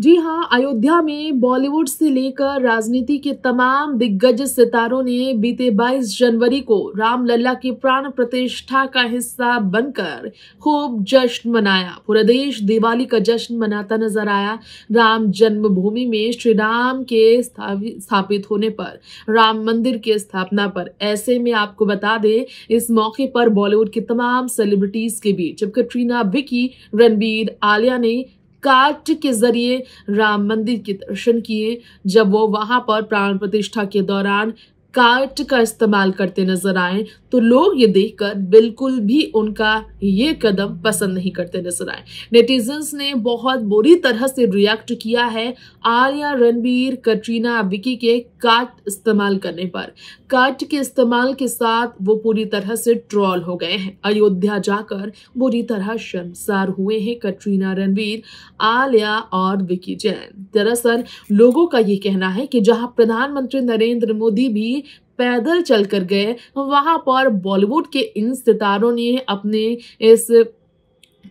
जी हाँ अयोध्या में बॉलीवुड से लेकर राजनीति के तमाम दिग्गज सितारों ने बीते 22 जनवरी को रामलला की प्राण प्रतिष्ठा का हिस्सा बनकर खूब जश्न मनाया पूरा देश दिवाली का जश्न मनाता नजर आया राम जन्मभूमि में श्री राम के स्थापित होने पर राम मंदिर की स्थापना पर ऐसे में आपको बता दें इस मौके पर बॉलीवुड की तमाम सेलिब्रिटीज के बीच जब कटरीना विकी रणबीर आलिया ने काट के जरिए राम मंदिर के दर्शन किए जब वो वहां पर प्राण प्रतिष्ठा के दौरान कार्ट का इस्तेमाल करते नजर आए तो लोग ये देखकर बिल्कुल भी उनका ये कदम पसंद नहीं करते नजर आए नेटिजन्स ने बहुत बुरी तरह से रिएक्ट किया है आर्या रणबीर कटरीना विकी के कार्ट इस्तेमाल करने पर कट के इस्तेमाल के साथ वो पूरी तरह से ट्रॉल हो गए हैं अयोध्या जाकर बुरी तरह शर्मसार हुए हैं कटरीना रणवीर आलिया और विकी जैन दरअसल लोगों का ये कहना है कि जहां प्रधानमंत्री नरेंद्र मोदी भी पैदल चलकर गए वहां पर बॉलीवुड के इन सितारों ने अपने इस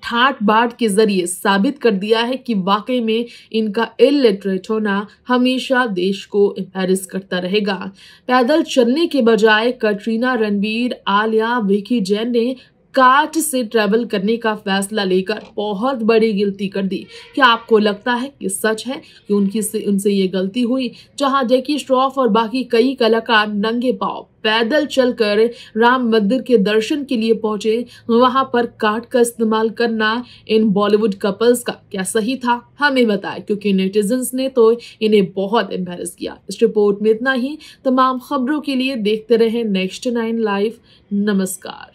ठाट बाट के जरिए साबित कर दिया है कि वाकई में इनका इलिटरेट होना हमेशा देश को एम्बेरस करता रहेगा पैदल चलने के बजाय कटरीना रणबीर आलिया विकी जैन ने काट से ट्रैवल करने का फैसला लेकर बहुत बड़ी गलती कर दी क्या आपको लगता है कि सच है कि उनकी से उनसे ये गलती हुई जहां जैकी श्रॉफ और बाकी कई कलाकार नंगे पाओ पैदल चलकर राम मंदिर के दर्शन के लिए पहुंचे वहां पर काट का इस्तेमाल करना इन बॉलीवुड कपल्स का क्या सही था हमें बताएं क्योंकि नेटिजन्स ने तो इन्हें बहुत एम्बेरस किया इस रिपोर्ट में इतना ही तमाम खबरों के लिए देखते रहें नेक्स्ट नाइन लाइव नमस्कार